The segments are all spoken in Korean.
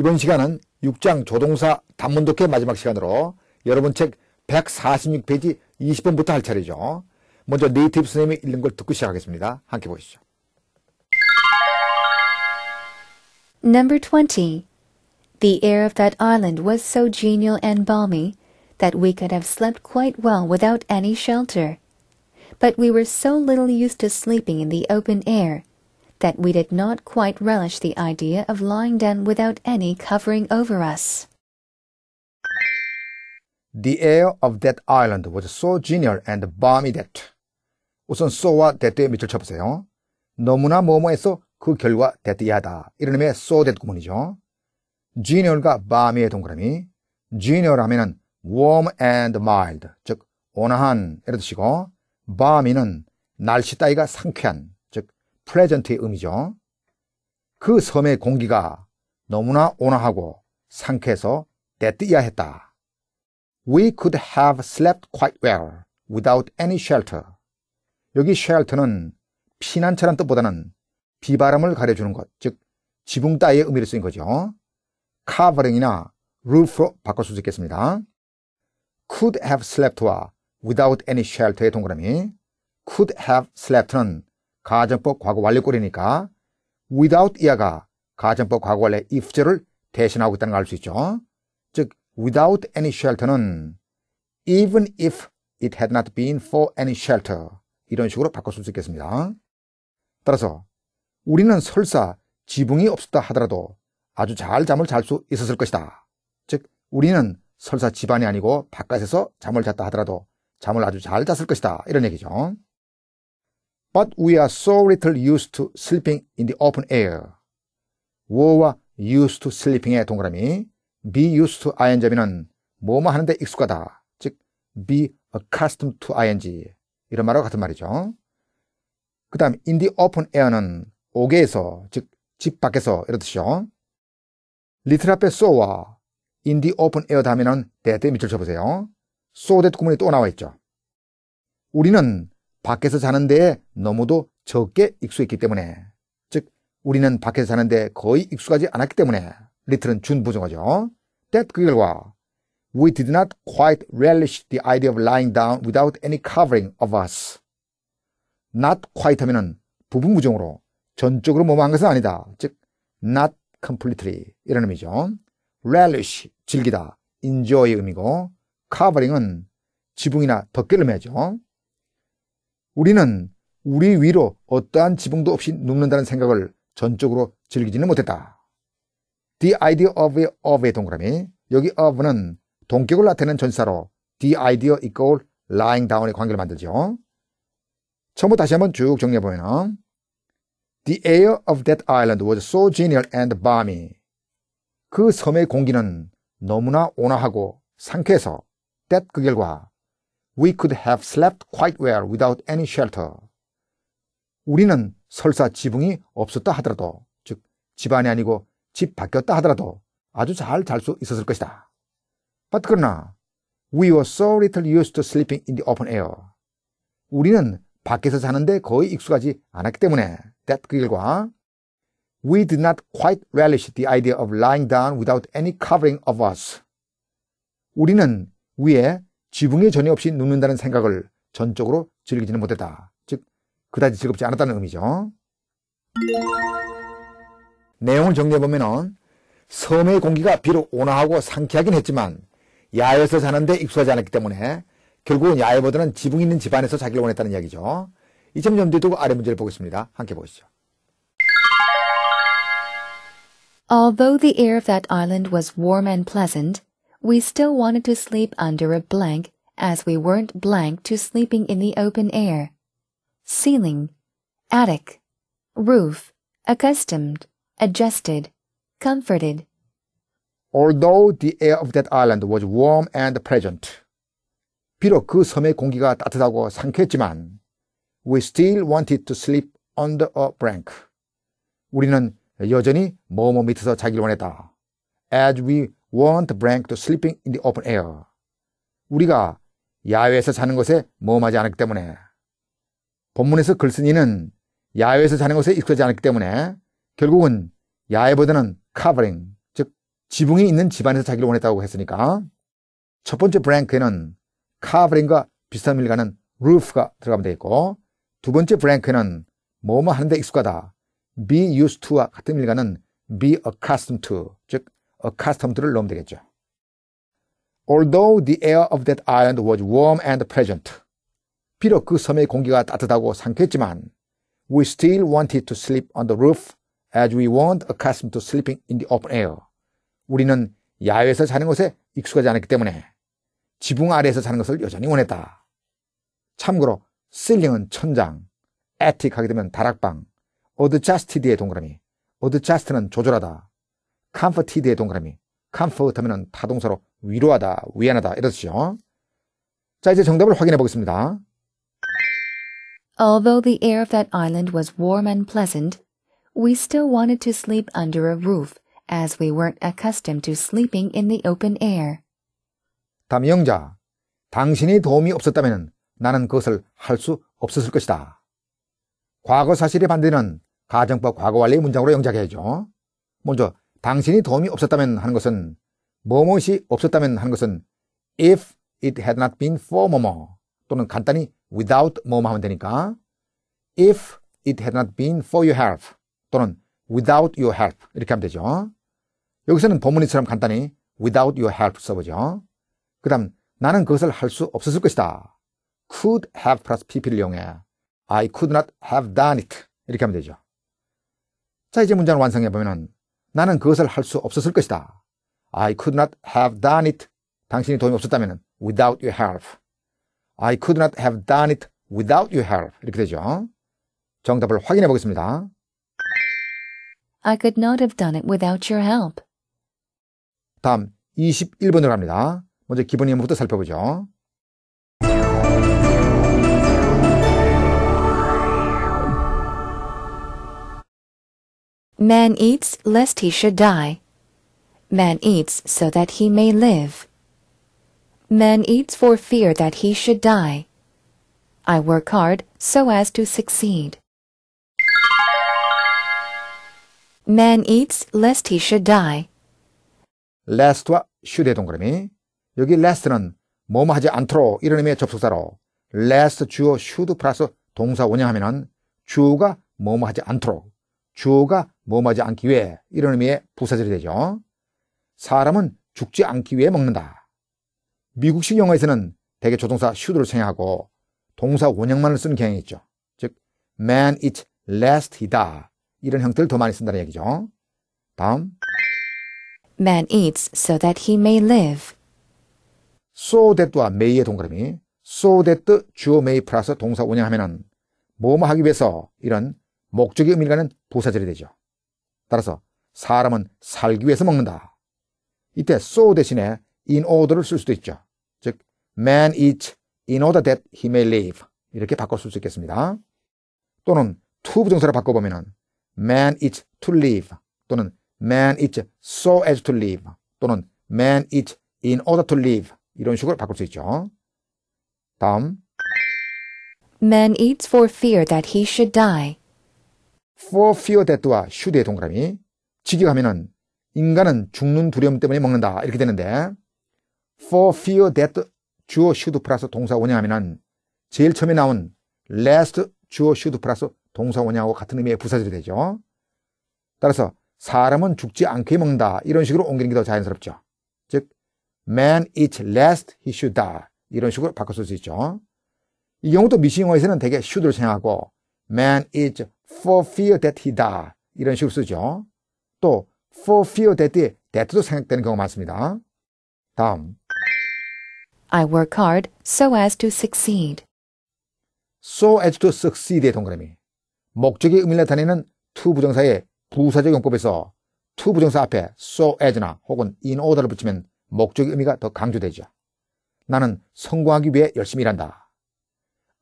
이번 시간은 6장 조동사 단문독해 마지막 시간으로 여러분 책 146페이지 20번부터 할 차례죠. 먼저 네이티브 선생님이 읽는 걸 듣고 시작하겠습니다. 함께 보시죠. Number 20. The air of that island was so genial and balmy that we could have slept quite well without any shelter. But we were so little used to sleeping in the open air that we did not quite relish the idea of lying down without any covering over us. The air of that island was so genial and balmy that 우선 so와 that에 밑을 쳐보세요. 너무나 뭐뭐해서 그 결과 that이하다. 이런 의미의 so that 구문이죠. genial과 balmy의 동그라미 genial 하면은 warm and mild 즉 온화한 이런 뜻이고 balmy는 날씨 따위가 상쾌한 플레전트의 의미죠. 그 섬의 공기가 너무나 온화하고 상쾌해서 내뜨야 했다. We could have slept quite well without any shelter. 여기 shelter는 피난처란 뜻보다는 비바람을 가려주는 것, 즉 지붕 따위의 의미를 쓰인 거죠. covering이나 roof로 바꿀 수 있겠습니다. could have slept와 without any shelter의 동그라미 could have slept는 가정법 과거 완료꼴이니까 without 이하가 가정법 과거 완료 if절을 대신하고 있다는 걸 알 수 있죠. 즉 without any shelter는 even if it had not been for any shelter 이런 식으로 바꿀수 있겠습니다. 따라서 우리는 설사 지붕이 없었다 하더라도 아주 잘 잠을 잘 수 있었을 것이다. 즉 우리는 설사 집안이 아니고 바깥에서 잠을 잤다 하더라도 잠을 아주 잘 잤을 것이다. 이런 얘기죠. But we are so little used to sleeping in the open air. w e 와 used to sleeping의 동그라미 be used to ing는 뭐뭐 하는데 익숙하다. 즉 be accustomed to ing 이런 말과 같은 말이죠. 그 다음 in the open air는 옥에서 즉 집 밖에서 이런 뜻이죠. 리틀 앞에 so와 in the open air 다음에는 대대 밑줄 쳐보세요. so that 구문이 또 나와 있죠. 우리는 밖에서 사는 데에 너무도 적게 익숙했기 때문에 즉 우리는 밖에서 사는 데 거의 익숙하지 않았기 때문에 리틀은 준부정하죠 That 그 결과 We did not quite relish the idea of lying down without any covering of us. Not quite 하면은 부분 부정으로 전적으로 뭐뭐한 것은 아니다. 즉 not completely 이런 의미죠. relish 즐기다 e n j o y 의미고 covering은 지붕이나 덮개를 매죠. 우리는 우리 위로 어떠한 지붕도 없이 눕는다는 생각을 전적으로 즐기지는 못했다. The idea of a, of 의 동그라미 여기 of는 동격을 나타내는 전사로 the idea equal lying down의 관계를 만들죠. 처음부터 다시 한번 쭉 정리해보면 The air of that island was so genial and balmy. 그 섬의 공기는 너무나 온화하고 상쾌해서 that 그 결과 We could have slept quite well without any shelter. 우리는 설사 지붕이 없었다 하더라도, 즉 집안이 아니고 집 바뀌었다 하더라도 아주 잘 잘 수 있었을 것이다. But 그러나 We were so little used to sleeping in the open air. 우리는 밖에서 자는데 거의 익숙하지 않았기 때문에 that 그 결과 We did not quite relish the idea of lying down without any covering of us. 우리는 위에 지붕에 전혀 없이 눕는다는 생각을 전적으로 즐기지는 못했다. 즉, 그다지 즐겁지 않았다는 의미죠. 내용을 정리해보면 섬의 공기가 비록 온화하고 상쾌하긴 했지만 야외에서 자는데 익숙하지 않았기 때문에 결국은 야외보다는 지붕 이 있는 집안에서 자기를 원했다는 이야기죠. 이점점두 두고 아래 문제를 보겠습니다. 함께 보시죠. Although the air of that island was warm and pleasant, we still wanted to sleep under a blank as we weren't blank to sleeping in the open air. Ceiling, attic, roof, accustomed, adjusted, comforted. Although the air of that island was warm and pleasant, 비록 그 섬의 공기가 따뜻하고 상쾌했지만, we still wanted to sleep under a blank. 우리는 여전히 머머 밑에서 자기를 원했다. As we want Blank to sleeping in the open air. 우리가 야외에서 자는 것에 모험하지 않았기 때문에 본문에서 글쓴이는 야외에서 자는 것에 익숙하지 않았기 때문에 결국은 야외보다는 covering, 즉 지붕이 있는 집안에서 자기를 원했다고 했으니까 첫 번째 브랭크에는 covering과 비슷한 밀가는 roof가 들어가면 되겠고 두 번째 브랭크에는 뭐뭐 하는데 익숙하다, be used to와 같은 밀가는 be accustomed to, 즉 accustomed.를 넣으면 되겠죠. Although the air of that island was warm and pleasant. 비록 그 섬의 공기가 따뜻하고 상쾌했지만 we still wanted to sleep on the roof as we weren't accustomed to sleeping in the open air. 우리는 야외에서 자는 것에 익숙하지 않았기 때문에 지붕 아래에서 자는 것을 여전히 원했다. 참고로 실링은 천장, 에틱 하게 되면 다락방, 어드자스티드의 동그라미, 어드자스트는 조절하다, comforted의 동그라미. comfort 하면 타동사로 위로하다, 위안하다 이런 뜻이죠. 자, 이제 정답을 확인해 보겠습니다. Although the air of that island was warm and pleasant, we still wanted to sleep under a roof as we weren't accustomed to sleeping in the open air. 담영자, 당신이 도움이 없었다면 나는 그것을 할 수 없었을 것이다. 과거 사실의 반대는 가정법 과거 완료의 문장으로 영작해야죠. 먼저 당신이 도움이 없었다면 하는 것은 뭐뭇이 없었다면 하는 것은 if it had not been for 뭐뭐 또는 간단히 without 뭐뭐 하면 되니까 if it had not been for your help 또는 without your help 이렇게 하면 되죠. 여기서는 본문이처럼 간단히 without your help 써보죠. 그 다음 나는 그것을 할 수 없었을 것이다. could have plus pp를 이용해 I could not have done it 이렇게 하면 되죠. 자 이제 문장을 완성해보면 나는 그것을 할 수 없었을 것이다. I could not have done it. 당신이 도움이 없었다면 without your help. I could not have done it without your help. 이렇게 되죠. 정답을 확인해 보겠습니다. I could not have done it without your help. 다음 21번으로 갑니다. 먼저 기본 예문부터 살펴보죠. Man eats lest he should die. Man eats so that he may live. Man eats for fear that he should die. I work hard so as to succeed. Man eats lest he should die. lest와 should의 동그라미. 여기 lest는 뭐뭐 하지 않도록 이런 의미의 접속사로 lest 주어 should 플러스 동사 원형하면은 주어가 뭐뭐 하지 않도록 주어가 모험하지 않기 위해 이런 의미의 부사절이 되죠. 사람은 죽지 않기 위해 먹는다. 미국식 영어에서는 대개 조동사 should를 생략하고 동사 원형만을 쓰는 경향이 있죠. 즉, man eat lest he die. 이런 형태를 더 많이 쓴다는 얘기죠. 다음. Man eats so that he may live. so that와 may의 동그라미 so that 주어 may 플러스 동사 원형하면은 뭐뭐 하기 위해서 이런 목적의 의미를 가는 부사절이 되죠. 따라서 사람은 살기 위해서 먹는다. 이때 so 대신에 in order를 쓸 수도 있죠. 즉, man eats in order that he may live. 이렇게 바꿔 쓸수 있겠습니다. 또는 to 부정사로 바꿔보면 man eats to live 또는 man eats so as to live 또는 man eats in order to live 이런 식으로 바꿀 수 있죠. 다음 Man eats for fear that he should die. for fear that와 should의 동그라미 직역하면은 인간은 죽는 두려움 때문에 먹는다 이렇게 되는데 for fear that 주어 should 플러스 동사 원형하면은 제일 처음에 나온 last 주어 should 플러스 동사 원형하고 같은 의미의 부사절이 되죠. 따라서 사람은 죽지 않게 먹는다 이런 식으로 옮기는 게 더 자연스럽죠. 즉 man eats last he should die 이런 식으로 바꿔 쓸 수 있죠. 이 경우도 미싱어에서는 대개 should를 사용하고 man eats for fear that he die. 이런 식으로 쓰죠. 또 for fear that that도 생각되는 경우 많습니다. 다음. I work hard so as to succeed. so as to succeed의 동그라미. 목적의 의미를 나타내는 to 부정사의 부사적 용법에서 to 부정사 앞에 so as나 혹은 in order를 붙이면 목적의 의미가 더 강조되죠. 나는 성공하기 위해 열심히 일한다.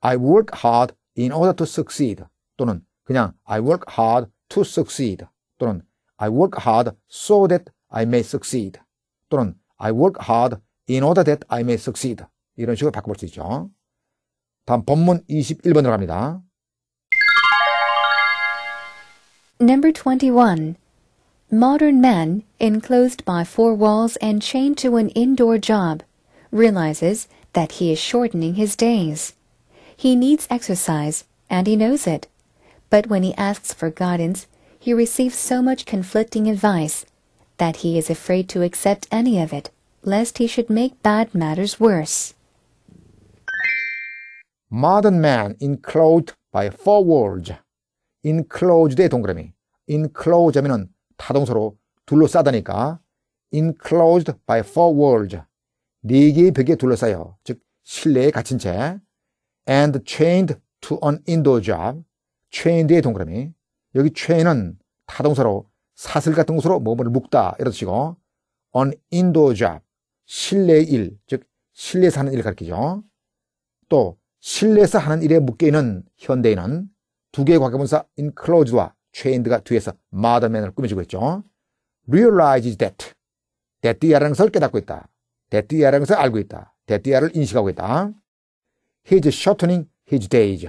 I work hard in order to succeed 또는 그냥 I work hard to succeed 또는 I work hard so that I may succeed 또는 I work hard in order that I may succeed 이런 식으로 바꿔볼 수 있죠. 다음 본문 21번으로 갑니다. Number 21. Modern man, enclosed by four walls and chained to an indoor job, realizes that he is shortening his days. He needs exercise, and he knows it. But when he asks for guidance, he receives so much conflicting advice that he is afraid to accept any of it, lest he should make bad matters worse. Modern man enclosed by four walls. enclosed의 동그라미. enclosed 하면은 타동사로 둘러싸다니까 enclosed by four walls. 네 개의 벽에 둘러싸여. 즉 실내에 갇힌 채 and chained to an indoor job. 최인 뒤에 동그라미. 여기 최인은 타동사로 사슬 같은 곳으로 몸을 묶다 이런 식이고 on indoor job 실내 일, 즉 실내에서 하는 일을 가리키죠. 또 실내에서 하는 일에 묶여있는 현대인은 두 개의 과거분사 enclosed와 chained가 뒤에서 motherman을 꾸며주고 있죠. realizes that. that이라는 것을 깨닫고 있다. that이라는 the 것을 알고 있다. that이라를 t h 인식하고 있다. he's shortening his days.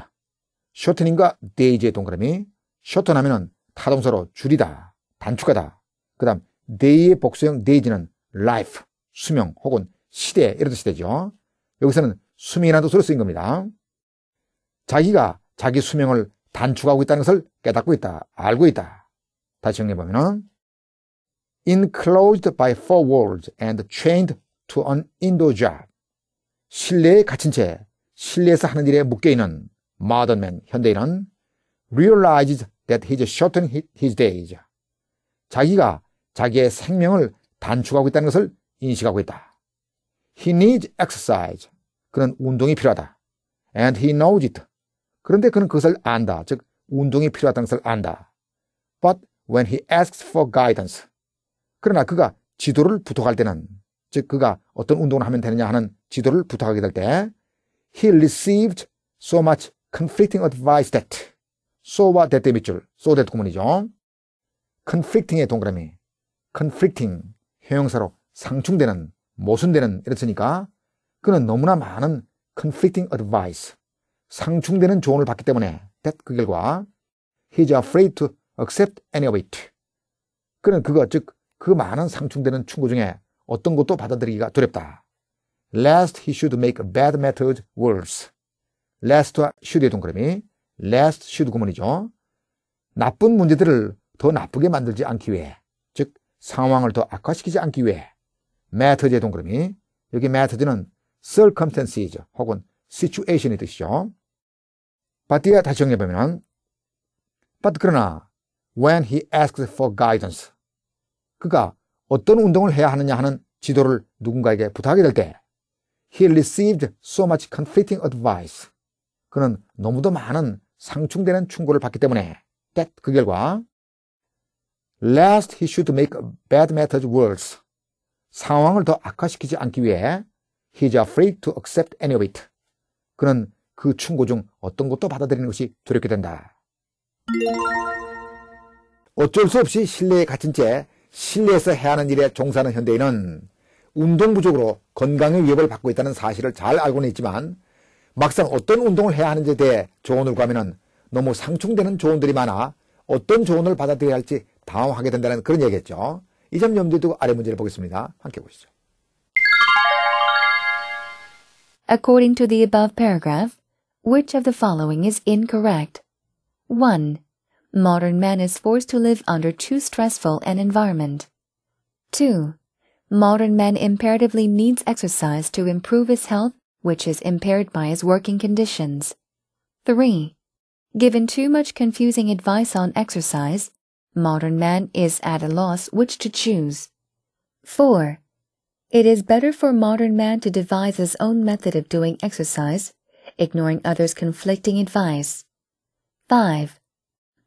쇼트닝과 데이지의 동그라미 쇼트하면은 타동사로 줄이다, 단축하다. 그 다음 데이의 복수형 데이지는 life, 수명 혹은 시대, 이런 뜻이되죠. 여기서는 수명이라는 뜻으로 쓰인 겁니다. 자기가 자기 수명을 단축하고 있다는 것을 깨닫고 있다, 알고 있다. 다시 정리해보면은 enclosed by four walls and chained to an indoor job. 실내에 갇힌 채 실내에서 하는 일에 묶여있는 modern man, 현대인은 realized that he's shortening his days. 자기가 자기의 생명을 단축하고 있다는 것을 인식하고 있다. He needs exercise. 그는 운동이 필요하다. And he knows it. 그런데 그는 그것을 안다. 즉, 운동이 필요하다는 것을 안다. But when he asks for guidance. 그러나 그가 지도를 부탁할 때는, 즉, 그가 어떤 운동을 하면 되느냐 하는 지도를 부탁하게 될 때, he received so much conflicting advice that. so와 that의 밑줄. so that 구문이죠. conflicting의 동그라미. conflicting. 형용사로 상충되는, 모순되는 이랬으니까 그는 너무나 많은 conflicting advice. 상충되는 조언을 받기 때문에 that 그 결과 he's afraid to accept any of it. 그는 그거 즉 그 많은 상충되는 충고 중에 어떤 것도 받아들이기가 두렵다. Lest he should make bad matters worse. last와 should의 동그라미 last should 구문이죠. 나쁜 문제들을 더 나쁘게 만들지 않기 위해 즉 상황을 더 악화시키지 않기 위해 matter의 동그라미 여기 matter는 circumstance이죠. 혹은 situation의 뜻이죠. 바티가 다시 정리해보면 but 그러나 when he asks for guidance 그가 어떤 운동을 해야 하느냐 하는 지도를 누군가에게 부탁하게 될 때 he received so much conflicting advice 그는 너무도 많은 상충되는 충고를 받기 때문에 that 그 결과 l a s t he should make bad matters worse 상황을 더 악화시키지 않기 위해 he's afraid to accept any of it 그는 그 충고 중 어떤 것도 받아들이는 것이 두렵게 된다 어쩔 수 없이 실내에 갇힌 채 실내에서 해야 하는 일에 종사하는 현대인은 운동 부족으로 건강의 위협을 받고 있다는 사실을 잘 알고는 있지만 막상 어떤 운동을 해야 하는지에 대해 조언을 구하면 너무 상충되는 조언들이 많아 어떤 조언을 받아들여야 할지 당황하게 된다는 그런 얘기겠죠. 이점 염두에 두고 아래 문제를 보겠습니다. 함께 보시죠. According to the above paragraph, which of the following is incorrect? 1. Modern man is forced to live under too stressful an environment. 2. Modern man imperatively needs exercise to improve his health which is impaired by his working conditions. 3. Given too much confusing advice on exercise, modern man is at a loss which to choose. 4. It is better for modern man to devise his own method of doing exercise, ignoring others' conflicting advice. 5.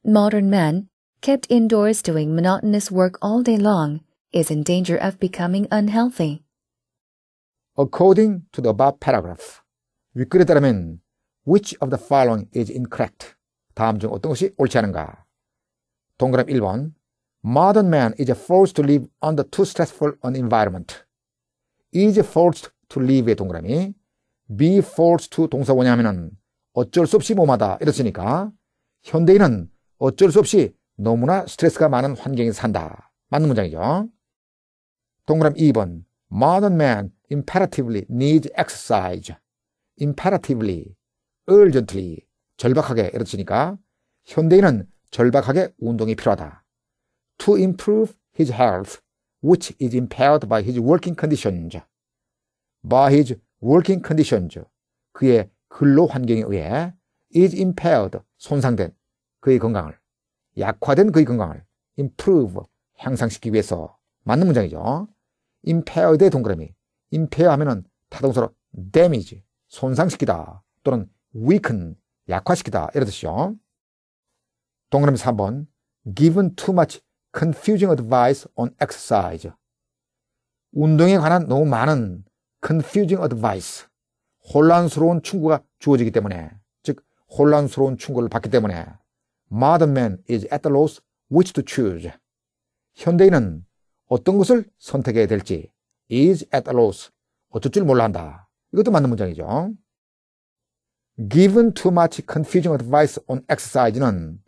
Modern man, kept indoors doing monotonous work all day long, is in danger of becoming unhealthy. according to the above paragraph. 윗글에 따르면 which of the following is incorrect? 다음 중 어떤 것이 옳지 않은가? 동그라미 1번 Modern man is forced to live under too stressful an environment. is forced to live의 동그라미 be forced to 동사 뭐냐면 어쩔 수 없이 뭐마다 이렇으니까 현대인은 어쩔 수 없이 너무나 스트레스가 많은 환경에 산다. 맞는 문장이죠. 동그라미 2번 Modern man imperatively needs exercise. imperatively, urgently, 절박하게 이렇지니까 현대인은 절박하게 운동이 필요하다. to improve his health, which is impaired by his working conditions. by his working conditions. 그의 근로 환경에 의해 is impaired, 손상된 그의 건강을, 약화된 그의 건강을 improve, 향상시키기 위해서 맞는 문장이죠. impaired의 동그라미, 임태하면은 타동사로 damage, 손상시키다 또는 weaken, 약화시키다 이런 뜻이요. 동그라미 3번 given too much confusing advice on exercise 운동에 관한 너무 많은 confusing advice 혼란스러운 충고가 주어지기 때문에 즉 혼란스러운 충고를 받기 때문에 modern man is at the loss which to choose 현대인은 어떤 것을 선택해야 될지 is at a loss. 어쩔 줄 몰라 한다. 이것도 맞는 문장이죠. given too much confusing advice on exercise는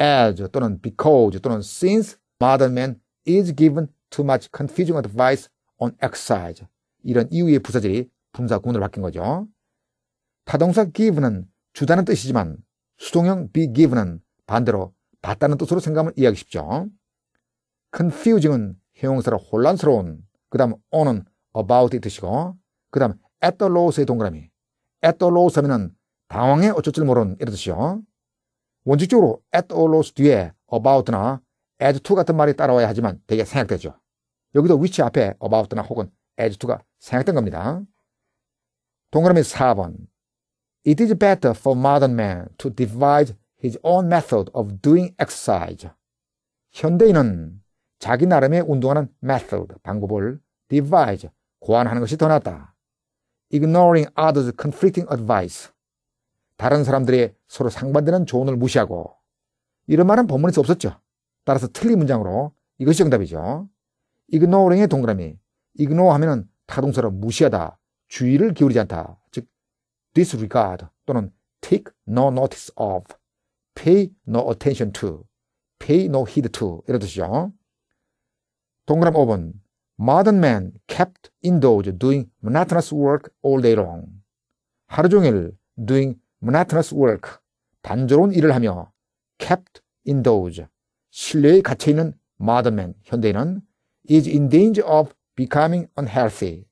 as 또는 because 또는 since modern man is given too much confusing advice on exercise. 이런 이유의 부사들이 분사 구문으로 바뀐 거죠. 타동사 g i v e n 주다는 뜻이지만 수동형 be given은 반대로 받다는 뜻으로 생각하면 이해하기 쉽죠. confusing은 형용사로 혼란스러운 그 다음 on은 about 이 뜻이고 그 다음 at the loss의 동그라미 at the loss 하면은 당황해 어쩔 줄 모르는 이런 뜻이요. 원칙적으로 at the loss 뒤에 about나 as to 같은 말이 따라와야 하지만 되게 생각되죠 여기도 위치 앞에 about나 혹은 as to가 생각된 겁니다. 동그라미 4번 It is better for modern man to devise his own method of doing exercise. 현대인은 자기 나름의 운동하는 method, 방법을 devise, 고안하는 것이 더 낫다. ignoring others' conflicting advice. 다른 사람들의 서로 상반되는 조언을 무시하고 이런 말은 본문에서 없었죠. 따라서 틀린 문장으로 이것이 정답이죠. ignoring의 동그라미 ignore 하면은 타동사로 무시하다, 주의를 기울이지 않다, 즉 disregard 또는 take no notice of, pay no attention to, pay no heed to 이런 뜻이죠. 동그라미 5번. Modern men kept indoors doing monotonous work all day long. 하루 종일 doing monotonous work. 단조로운 일을 하며 kept indoors. 실내에 갇혀있는 modern man, 현대인은 is in danger of becoming unhealthy.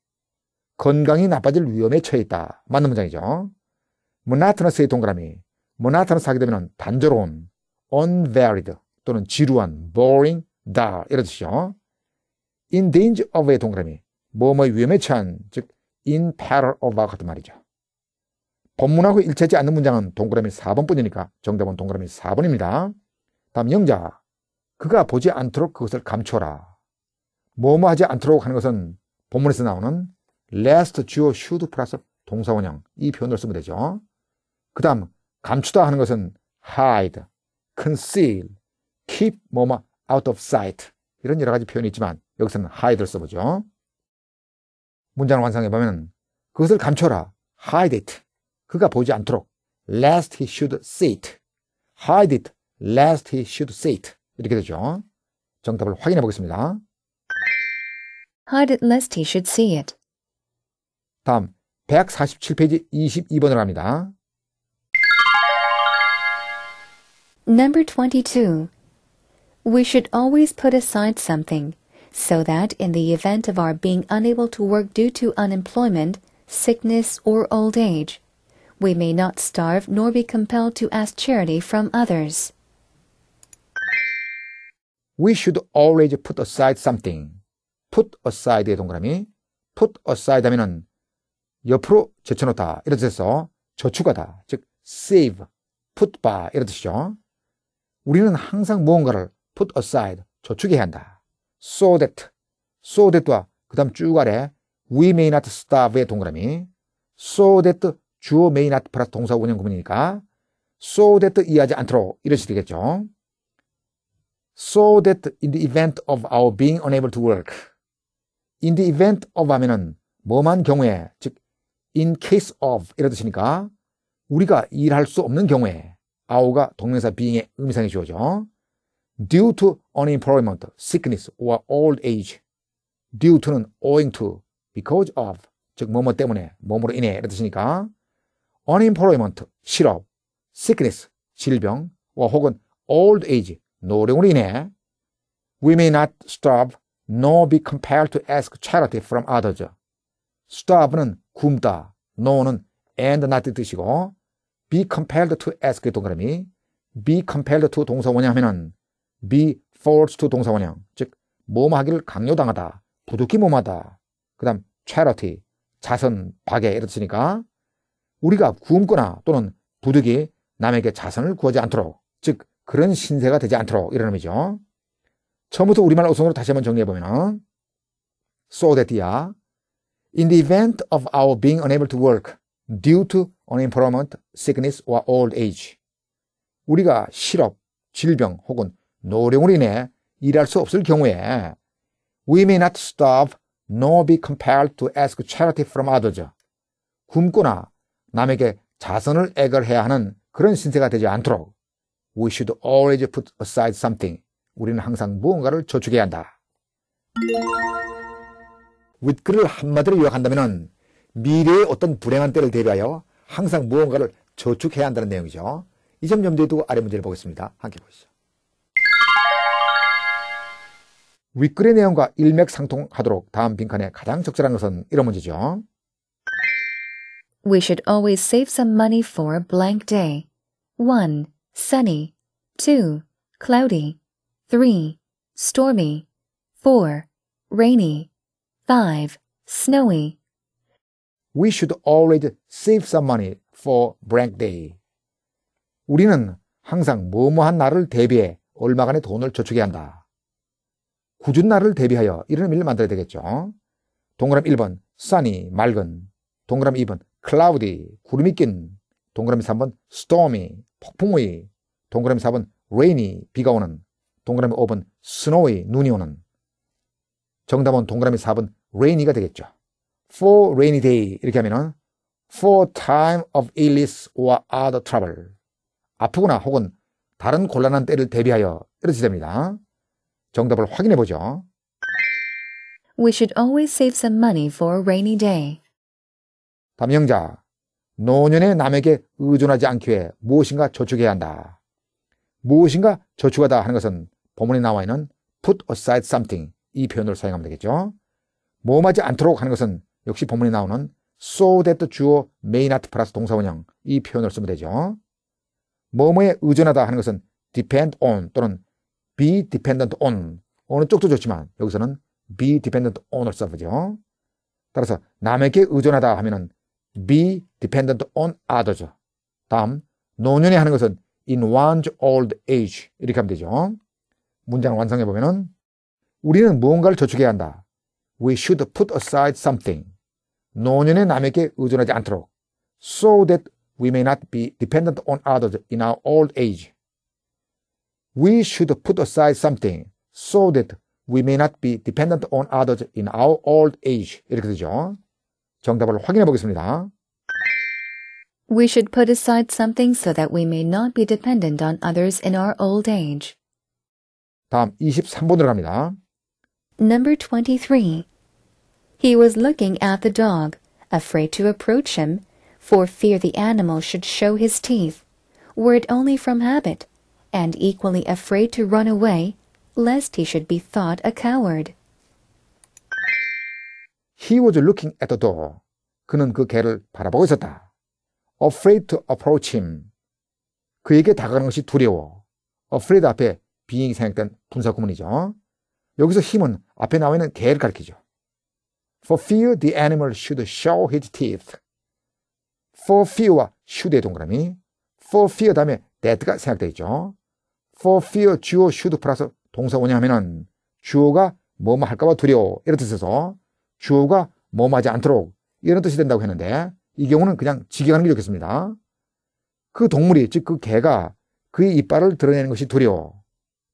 건강이 나빠질 위험에 처해 있다. 맞는 문장이죠. monotonous의 동그라미. monotonous 하게 되면 단조로운, unvaried 또는 지루한, boring, dull 이런 뜻이죠. in danger of의 동그라미 뭐뭐의 위험에 처한 즉 in peril o f 같은 말이죠. 본문하고 일치하지 않는 문장은 동그라미 4번 뿐이니까 정답은 동그라미 4번입니다. 다음 영자 그가 보지 않도록 그것을 감춰라. 뭐뭐 하지 않도록 하는 것은 본문에서 나오는 last 주어 should 플러스 동사원형 이 표현을 쓰면 되죠. 그 다음 감추다 하는 것은 hide, conceal, keep 뭐뭐 out of sight 이런 여러 가지 표현이 있지만 여기서는 hide를 써보죠. 문장을 완성해보면 그것을 감춰라. hide it. 그가 보지 않도록. lest he should see it. hide it. lest he should see it. 이렇게 되죠. 정답을 확인해 보겠습니다. hide it lest he should see it. 다음 147페이지 22번을 합니다. Number 22. We should always put aside something so that in the event of our being unable to work due to unemployment, sickness, or old age, we may not starve nor be compelled to ask charity from others. We should always put aside something. put aside의 동그라미. put aside 하면은 옆으로 제쳐놓다. 이런 뜻에서 저축하다. 즉, save, put by. 이런 뜻이죠. 우리는 항상 무언가를 put aside, 저축해야 한다. so that, so that와 그 다음 쭉 아래 we may not starve의 동그라미 so that 주어 may not 플러스 동사 원형 구문이니까 so that 이하지 않도록 이런 식이 되겠죠. so that in the event of our being unable to work in the event of 하면은 뭐만 경우에 즉 in case of 이런 뜻이니까 우리가 일할 수 없는 경우에 아우가 동명사 being의 의미상이 주어져 due to unemployment, sickness or old age. due to는 owing to, because of, 즉 뭐뭐 때문에, 뭐뭐로 인해 이런 뜻이니까 unemployment, 실업, sickness, 질병, 혹은 old age, 노령으로 인해 we may not starve nor be compelled to ask charity from others. starve는 굶다, nor는 and not 뜻이고 be compelled to ask 동그라미 be compelled to 동사 뭐냐면은 be forced to 동사원형 즉 뭐뭐하기를 강요당하다 부득이 뭐하다 그 다음 charity 자선 박애 이렇으니까 우리가 굶거나 또는 부득이 남에게 자선을 구하지 않도록 즉 그런 신세가 되지 않도록 이런 의미죠 처음부터 우리말 어성으로 다시 한번 정리해보면 so that야 in the event of our being unable to work due to unemployment, sickness or old age 우리가 실업, 질병 혹은 노령으로 인해 일할 수 없을 경우에 We may not starve nor be compelled to ask charity from others. 굶거나 남에게 자선을 애걸해야 하는 그런 신세가 되지 않도록 We should always put aside something. 우리는 항상 무언가를 저축해야 한다. 윗글을 한마디로 요약한다면 미래의 어떤 불행한 때를 대비하여 항상 무언가를 저축해야 한다는 내용이죠. 이 점 염두에 두고 아래 문제를 보겠습니다. 함께 보시죠. 윗글의 내용과 일맥상통하도록 다음 빈칸에 가장 적절한 것은 이런 문제죠. We should always save some money for a blank day. 1. Sunny. 2. Cloudy. 3. Stormy. 4. Rainy. 5. Snowy. We should always save some money for blank day. 우리는 항상 뭐뭐한 날을 대비해 얼마간의 돈을 저축해야 한다. 구은 날을 대비하여 이런 의미를 만들어야 되겠죠. 동그라미 1번 sunny 맑은 동그라미 2번 cloudy 구름이 낀 동그라미 3번 stormy 폭풍우이 동그라미 4번 rainy 비가 오는 동그라미 5번 snowy 눈이 오는 정답은 동그라미 4번 rainy가 되겠죠. for rainy day 이렇게 하면은 for time of illness or other trouble 아프거나 혹은 다른 곤란한 때를 대비하여 이렇게 됩니다. 정답을 확인해 보죠. We should always save some money for a rainy day. 담영자, 노년에 남에게 의존하지 않기 위해 무엇인가 저축해야 한다. 무엇인가 저축하다 하는 것은 본문에 나와 있는 put aside something 이 표현을 사용하면 되겠죠. 모험하지 않도록 하는 것은 역시 본문에 나오는 so that 주어 may not 플러스 동사원형 이 표현을 쓰면 되죠. 뭐뭐에 의존하다 하는 것은 depend on 또는 be dependent on 어느 쪽도 좋지만 여기서는 be dependent on을 써보죠. 따라서 남에게 의존하다 하면은 be dependent on others죠. 다음 노년에 하는 것은 in one's old age 이렇게 하면 되죠. 문장 을 완성해 보면은 우리는 무언가를 저축해야 한다. We should put aside something. 노년에 남에게 의존하지 않도록 so that we may not be dependent on others in our old age. We should put aside something so that we may not be dependent on others in our old age. 이렇게 되죠. 정답을 확인해 보겠습니다. We should put aside something so that we may not be dependent on others in our old age. 다음 23번으로 갑니다. Number 23. He was looking at the dog, afraid to approach him for fear the animal should show his teeth, were it only from habit, and equally afraid to run away, lest he should be thought a coward. He was looking at the door. 그는 그 개를 바라보고 있었다. Afraid to approach him. 그에게 다가가는 것이 두려워. Afraid 앞에 being이 생각된 분사구문이죠. 여기서 힘은 앞에 나와 있는 개를 가리키죠. For fear the animal should show his teeth. for fear와 should의 동그라미 for fear 다음에 that가 생각되어 있죠. for fear, 주어, should 플러스 동사 뭐냐 하면은 주어가 뭐뭐 할까봐 두려워 이런 뜻에서 주어가 뭐뭐 하지 않도록 이런 뜻이 된다고 했는데 이 경우는 그냥 직역하는 게 좋겠습니다. 그 동물이 즉 그 개가 그의 이빨을 드러내는 것이 두려워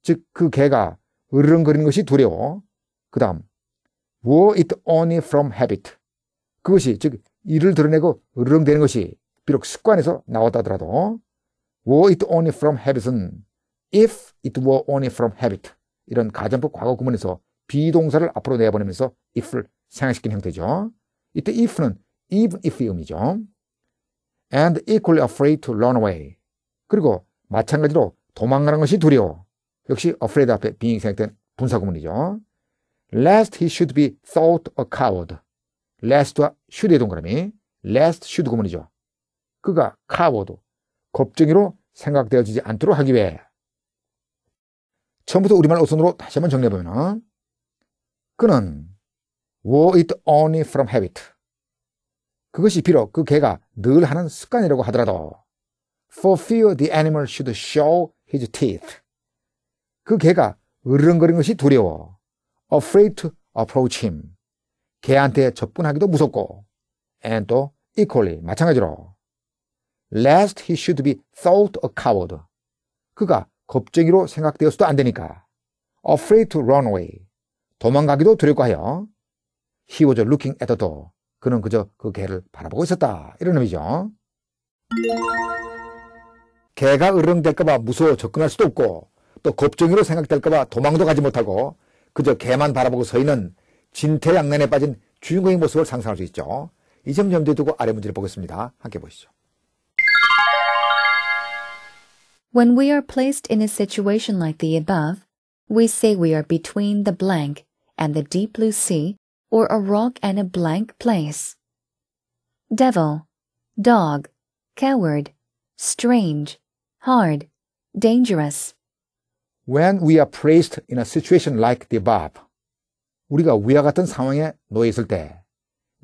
즉 그 개가 으르렁거리는 것이 두려워 그 다음 were it only from habit 그것이 즉 이를 드러내고 으르렁대는 것이 비록 습관에서 나왔다더라도 were it only from habit은 if it were only from habit 이런 가정법 과거 구문에서 비동사를 앞으로 내보내면서 if를 생각시킨 형태죠. 이때 if는 even if의 의미죠. and equally afraid to run away 그리고 마찬가지로 도망가는 것이 두려워 역시 afraid 앞에 being 생각된 분사 구문이죠. lest he should be thought a coward last와 should의 동그라미. last should 구문이죠. 그가 coward, 겁쟁이로 생각되어지지 않도록 하기 위해. 처음부터 우리말 오선으로 다시 한번 정리해보면 그는 wore it only from habit. 그것이 비록 그 개가 늘 하는 습관이라고 하더라도 for fear the animal should show his teeth. 그 개가 으르렁거리는 것이 두려워 afraid to approach him. 개한테 접근하기도 무섭고 and 또 equally 마찬가지로 lest he should be thought a coward 그가 겁쟁이로 생각되어서도 안 되니까 afraid to run away 도망가기도 두렵고 하여 he was looking at the door 그는 그저 그 개를 바라보고 있었다 이런 의미죠 개가 으르렁댈까봐 무서워 접근할 수도 없고 또 겁쟁이로 생각될까봐 도망도 가지 못하고 그저 개만 바라보고 서 있는 빠진 주인공의 모습을 상상할 수 있죠. 염두에 두고 아래 문제를 보겠습니다. 함께 보시죠. When we are placed in a situation like the above, we say we are between the blank and the deep blue sea or a rock and a blank place. Devil, dog, coward, strange, hard, dangerous. When we are placed in a situation like the above, 우리가 위와 같은 상황에 놓여 있을 때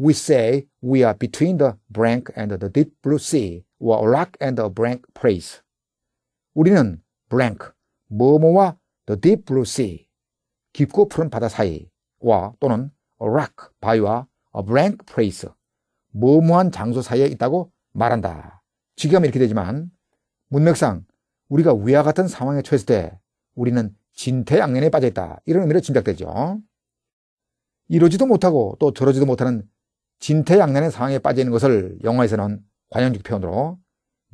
we say we are between the blank and the deep blue sea or rock and a blank place. 우리는 blank, 뭐뭐와 the deep blue sea, 깊고 푸른 바다 사이와 또는 a rock, 바위와 a blank place, 뭐뭐한 장소 사이에 있다고 말한다. 지금 이렇게 되지만 문맥상 우리가 위와 같은 상황에 처했을 때 우리는 진퇴양면에 빠져있다. 이런 의미로 짐작되죠. 이러지도 못하고 또 저러지도 못하는 진퇴양난의 상황에 빠져 있는 것을 영화에서 는 관현직 표현으로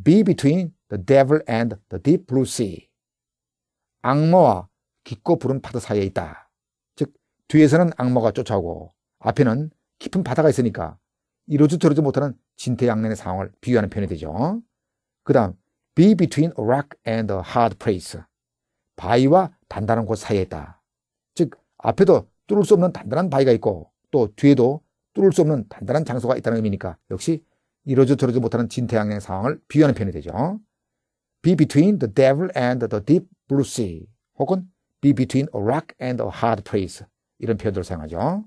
be between the devil and the deep blue sea. 악마와 깊고 부른 바다 사이에 있다. 즉, 뒤에서는 악마가 쫓아오고 앞에는 깊은 바다가 있으니까 이러지 저러지 못하는 진퇴양난의 상황을 비유하는 표현이 되죠. 그 다음, be between a rock and a hard place. 바위와 단단한 곳 사이에 있다. 즉, 앞에도 뚫을 수 없는 단단한 바위가 있고 또 뒤에도 뚫을 수 없는 단단한 장소가 있다는 의미니까 역시 이러지 저러지 못하는 진태양의 상황을 비유하는 표현이 되죠. Be between the devil and the deep blue sea 혹은 be between a rock and a hard place 이런 표현들을 사용하죠.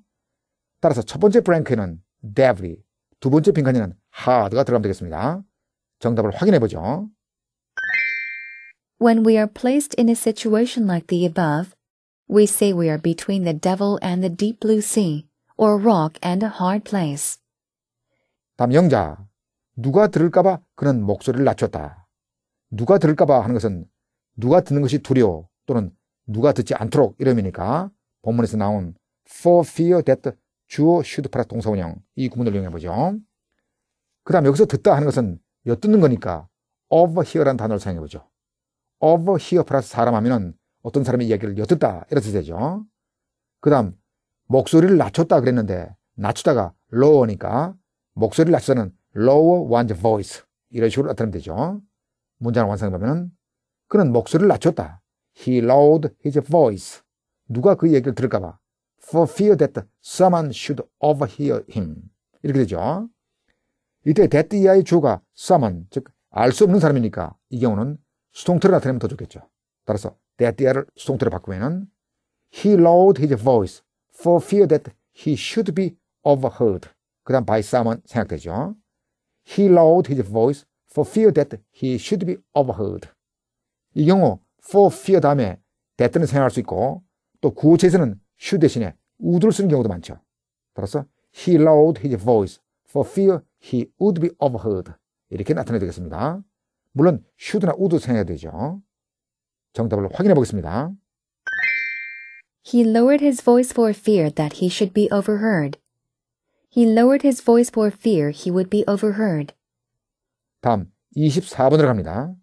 따라서 첫 번째 브랭크에는 devil이 두 번째 빈칸에는 hard가 들어가면 되겠습니다. 정답을 확인해 보죠. When we are placed in a situation like the above, We say we are between the devil and the deep blue sea, or rock and a hard place. 담영자, 누가 들을까봐 그는 목소리를 낮췄다. 누가 들을까봐 하는 것은 누가 듣는 것이 두려워 또는 누가 듣지 않도록 이름이니까 본문에서 나온 for fear that 주어 should 플러스 동사운영 이 구문을 이용해 보죠. 그 다음 여기서 듣다 하는 것은 엿듣는 거니까 overhear라는 단어를 사용해 보죠. overhear 플러스 사람 하면은 어떤 사람의 이야기를 엿듣다 이렇게 되죠. 그 다음 목소리를 낮췄다 그랬는데 낮추다가 lower니까 목소리를 낮추다는 lower one's voice 이런 식으로 나타내면 되죠. 문장을 완성하면 그는 목소리를 낮췄다. He lowered his voice. 누가 그 얘기를 들을까봐 for fear that someone should overhear him. 이렇게 되죠. 이때 that 이하의 주가 someone, 즉 알 수 없는 사람이니까 이 경우는 수동태로 나타내면 더 좋겠죠. 따라서 their 띠아를 수동태로 바꾸면은 He lowered his voice for fear that he should be overheard. 그 다음 by someone 생각되죠. He lowered his voice for fear that he should be overheard. 이 경우 for fear 다음에 that는 생각할 수 있고 또구체에서는 should 대신에 would를 쓰는 경우도 많죠. 따라서 he lowered his voice for fear he would be overheard. 이렇게 나타내 되겠습니다. 물론 should나 would 생각해야 되죠. 정답을 확인해 보겠습니다. He lowered his voice for fear that he should be overheard. He lowered his voice for fear he would be overheard. 다음 24번으로 갑니다.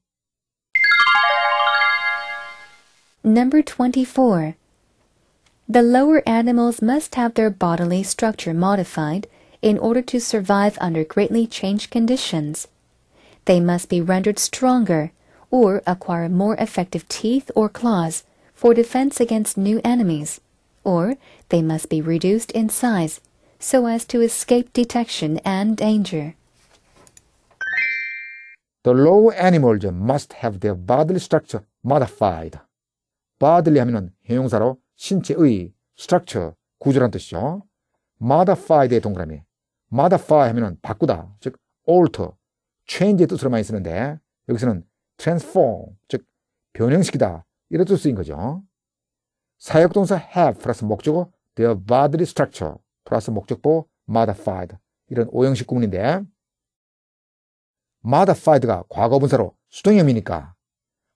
Number 24. The lower animals must have their bodily structure modified in order to survive under greatly changed conditions. They must be rendered stronger or acquire more effective teeth or claws for defense against new enemies, or they must be reduced in size so as to escape detection and danger. The lower animals must have their bodily structure modified. bodily 하면은 형용사로 신체의 structure, 구조란 뜻이죠. Modified의 동그라미. modify 하면은 바꾸다, 즉 alter, change의 뜻으로 많이 쓰는데 여기서는 transform, 즉 변형시키다 이런 뜻 쓰인 거죠. 사역동사 have 플러스 목적어 their bodily structure 플러스 목적보 modified 이런 오형식 구문인데 modified가 과거분사로 수동형이니까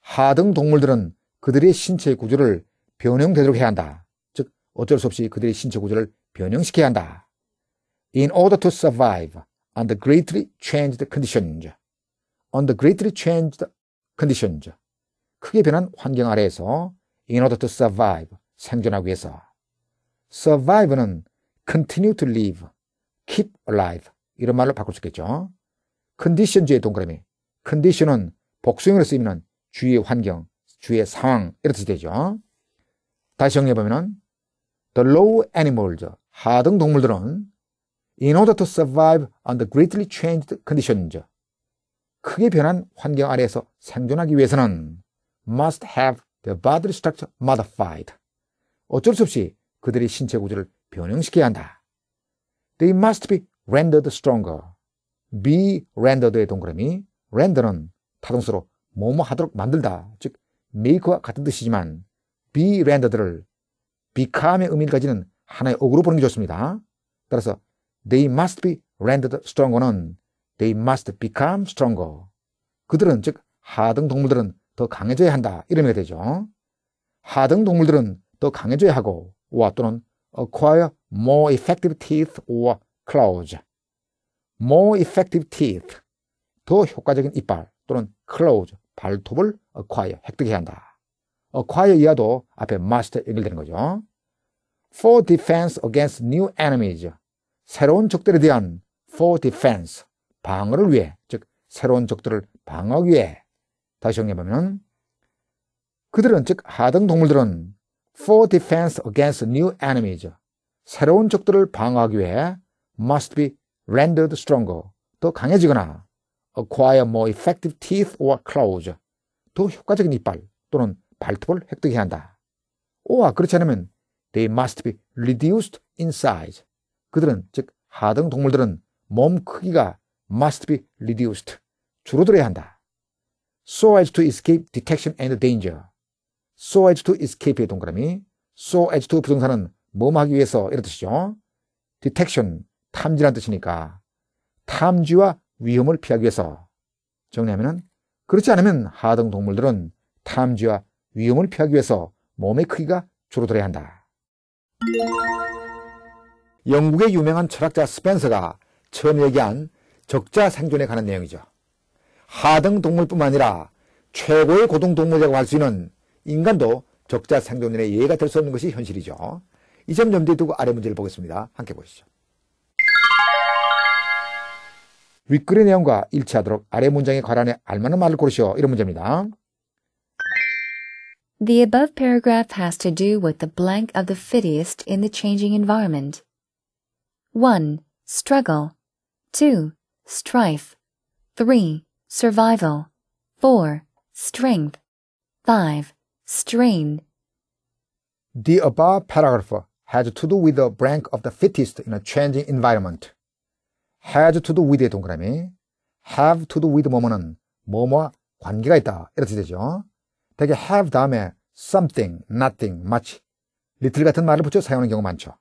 하등 동물들은 그들의 신체 구조를 변형되도록 해야 한다. 즉 어쩔 수 없이 그들의 신체 구조를 변형시켜야 한다. In order to survive under greatly changed conditions, under greatly changed conditions, 크게 변한 환경 아래에서 in order to survive, 생존하기 위해서. survive는 continue to live, keep alive 이런 말로 바꿀 수 있겠죠. condition주의 동그라미. condition은 복수형으로 쓰이면 주위의 환경, 주위의 상황 이런 뜻이 되죠. 다시 정리해보면 the low animals, 하등 동물들은 in order to survive under greatly changed conditions, 크게 변한 환경 아래에서 생존하기 위해서는 must have t h e body structure modified. 어쩔 수 없이 그들의 신체 구조를 변형시켜야 한다. They must be rendered stronger. be rendered의 동그라미 render는 타동수로 뭐뭐 하도록 만들다 즉 make와 같은 뜻이지만 be rendered를 become의 의미까지는 하나의 어구로 보는 게 좋습니다. 따라서 they must be rendered stronger는 They must become stronger. 그들은 즉 하등 동물들은 더 강해져야 한다. 이러면 되죠. 하등 동물들은 더 강해져야 하고 와 또는 acquire more effective teeth or claws. more effective teeth. 더 효과적인 이빨 또는 claws, 발톱을 acquire, 획득해야 한다. acquire 이하도 앞에 must 연결되는 거죠. for defense against new enemies. 새로운 적들에 대한 for defense, 방어를 위해, 즉 새로운 적들을 방어하기 위해 다시 정리해보면 그들은 즉 하등 동물들은 for defense against new enemies 새로운 적들을 방어하기 위해 must be rendered stronger 더 강해지거나 acquire more effective teeth or claws 더 효과적인 이빨 또는 발톱을 획득해야 한다. 오와 그렇지 않으면 they must be reduced in size 그들은 즉 하등 동물들은 몸 크기가 must be reduced. 줄어들어야 한다. so as to escape detection and danger. so as to escape의 동그라미. so as to 부정사는 뭐하기 위해서 이런 뜻이죠. detection, 탐지란 뜻이니까 탐지와 위험을 피하기 위해서 정리하면은 그렇지 않으면 하등 동물들은 탐지와 위험을 피하기 위해서 몸의 크기가 줄어들어야 한다. 영국의 유명한 철학자 스펜서가 처음 얘기한 적자 생존에 관한 내용이죠. 하등 동물뿐만 아니라 최고의 고등 동물이라고 할 수 있는 인간도 적자 생존의 예가 될 수 없는 것이 현실이죠. 이 점 염두에 두고 아래 문제를 보겠습니다. 함께 보시죠. 윗글의 내용과 일치하도록 아래 문장에 관한해 알만한 말을 고르시오. 이런 문제입니다. The above paragraph has to do with the blank of the fittest in the changing environment. 1. Struggle. 2. Strife. 3. Survival. 4. Strength. 5. Strain. The above paragraph has to do with the rank of the fittest in a changing environment. has to do with 동그라미. have to do with 뭐뭐는 뭐뭐와 관계가 있다. 이렇게 되죠. 대개 have 다음에 something, nothing, much, little 같은 말을 붙여 사용하는 경우 많죠.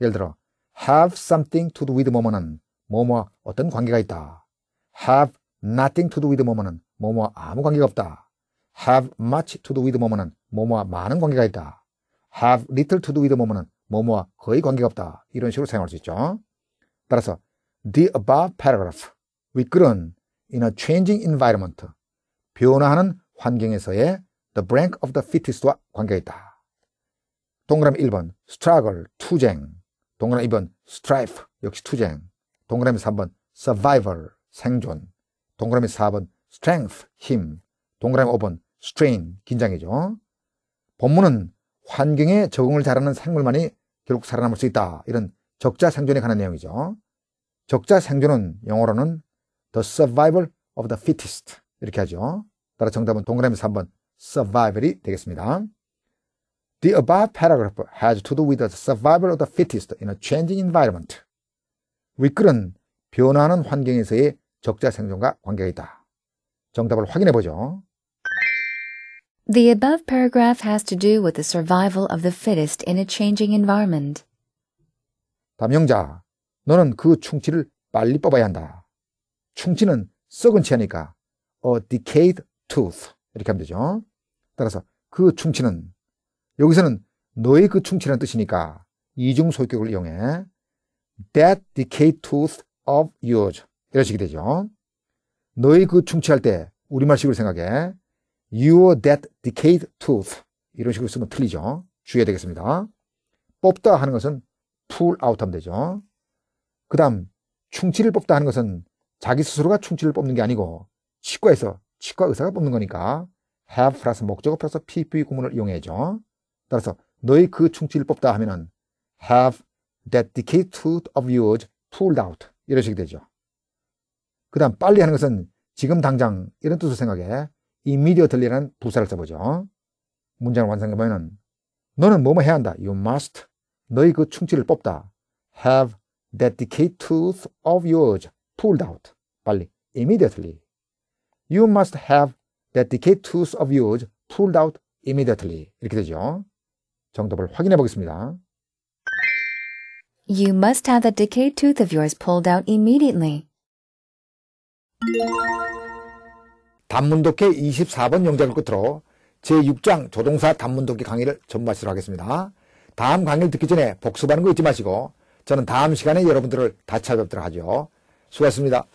예를 들어 have something to do with 뭐뭐는 뭐뭐와 어떤 관계가 있다. have nothing to do with 뭐뭐는 뭐뭐와 아무 관계가 없다. have much to do with 뭐뭐는 뭐뭐와 많은 관계가 있다. have little to do with 뭐뭐는 뭐뭐와 거의 관계가 없다. 이런 식으로 사용할 수 있죠. 따라서 the above paragraph 윗글은 in a changing environment 변화하는 환경에서의 the b rank of the fittest와 관계가 있다. 동그라미 1번 struggle 투쟁 동그라미 2번 strife 역시 투쟁 동그라미 3번 survivor 생존 동그라미 4번 strength 힘 동그라미 5번 strain 긴장이죠. 본문은 환경에 적응을 잘하는 생물만이 결국 살아남을 수 있다. 이런 적자 생존에 관한 내용이죠. 적자 생존은 영어로는 the survival of the fittest 이렇게 하죠. 따라 정답은 동그라미 3번 survival이 되겠습니다. The above paragraph has to do with the survival of the fittest in a changing environment. 윗글은 변화하는 환경에서의 적자 생존과 관계가 있다. 정답을 확인해 보죠. The above paragraph has to do with the survival of the fittest in a changing environment. 담영자, 너는 그 충치를 빨리 뽑아야 한다. 충치는 썩은 치아니까 a decayed tooth 이렇게 하면 되죠. 따라서 그 충치는 여기서는 너의 그 충치라는 뜻이니까 이중 소격을 이용해 that decay tooth of yours. 이런 식이 되죠. 너의 그 충치할 때, 우리말식으로 생각해. your that decayed tooth. 이런 식으로 쓰면 틀리죠. 주의해야 되겠습니다. 뽑다 하는 것은 pull out 하면 되죠. 그 다음, 충치를 뽑다 하는 것은 자기 스스로가 충치를 뽑는 게 아니고, 치과에서 치과 의사가 뽑는 거니까, have 플러스 목적어 플러스 PP 구문을 이용해야죠. 따라서, 너의 그 충치를 뽑다 하면은 have that d e c a y e o o t of yours pulled out. 이런 식이 되죠. 그 다음 빨리 하는 것은 지금 당장 이런 뜻으로 생각해 immediately라는 부사를 써보죠. 문장을 완성해보면 너는 뭐뭐 해야 한다. You must 너의 그 충치를 뽑다. Have that decayed tooth of yours pulled out. 빨리 immediately. You must have that decayed tooth of yours pulled out immediately. 이렇게 되죠. 정답을 확인해 보겠습니다. You must have that decayed tooth of yours pulled out immediately. 단문독해 24번 영작을 끝으로 제6장 조동사 단문독해 강의를 전부하시도록 하겠습니다. 다음 강의를 듣기 전에 복습하는 거 잊지 마시고 저는 다음 시간에 여러분들을 다 찾아뵙도록 하죠. 수고하셨습니다.